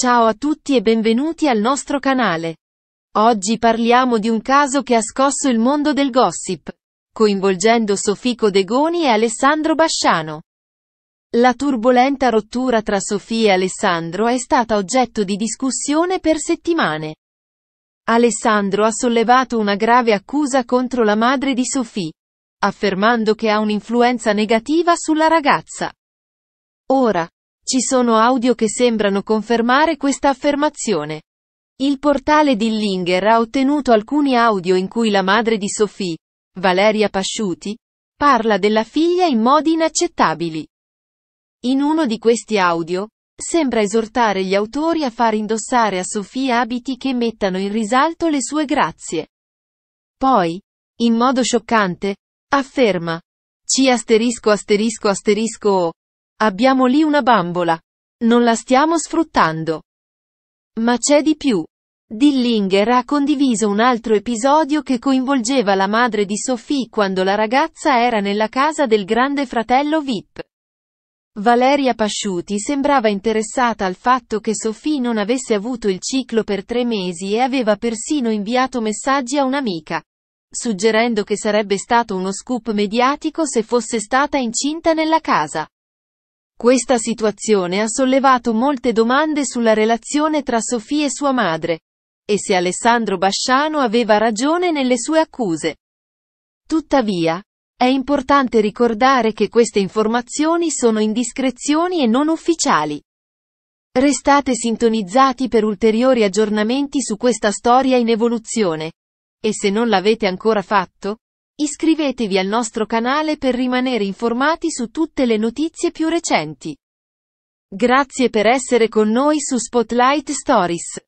Ciao a tutti e benvenuti al nostro canale. Oggi parliamo di un caso che ha scosso il mondo del gossip, coinvolgendo Sofì Codegoni e Alessandro Basciano. La turbolenta rottura tra Sofì e Alessandro è stata oggetto di discussione per settimane. Alessandro ha sollevato una grave accusa contro la madre di Sofì, affermando che ha un'influenza negativa sulla ragazza. Ora, ci sono audio che sembrano confermare questa affermazione. Il portale Dillinger ha ottenuto alcuni audio in cui la madre di Sophie, Valeria Pasciuti, parla della figlia in modi inaccettabili. In uno di questi audio, sembra esortare gli autori a far indossare a Sophie abiti che mettano in risalto le sue grazie. Poi, in modo scioccante, afferma, ci asterisco asterisco asterisco o, oh, Abbiamo lì una bambola. Non la stiamo sfruttando. Ma c'è di più. Dillinger ha condiviso un altro episodio che coinvolgeva la madre di Sophie quando la ragazza era nella casa del grande fratello Vip. Valeria Pasciuti sembrava interessata al fatto che Sophie non avesse avuto il ciclo per tre mesi e aveva persino inviato messaggi a un'amica, suggerendo che sarebbe stato uno scoop mediatico se fosse stata incinta nella casa. Questa situazione ha sollevato molte domande sulla relazione tra Sofì e sua madre, e se Alessandro Basciano aveva ragione nelle sue accuse. Tuttavia, è importante ricordare che queste informazioni sono indiscrezioni e non ufficiali. Restate sintonizzati per ulteriori aggiornamenti su questa storia in evoluzione. E se non l'avete ancora fatto, Iscrivetevi al nostro canale per rimanere informati su tutte le notizie più recenti. Grazie per essere con noi su Spotlight Stories.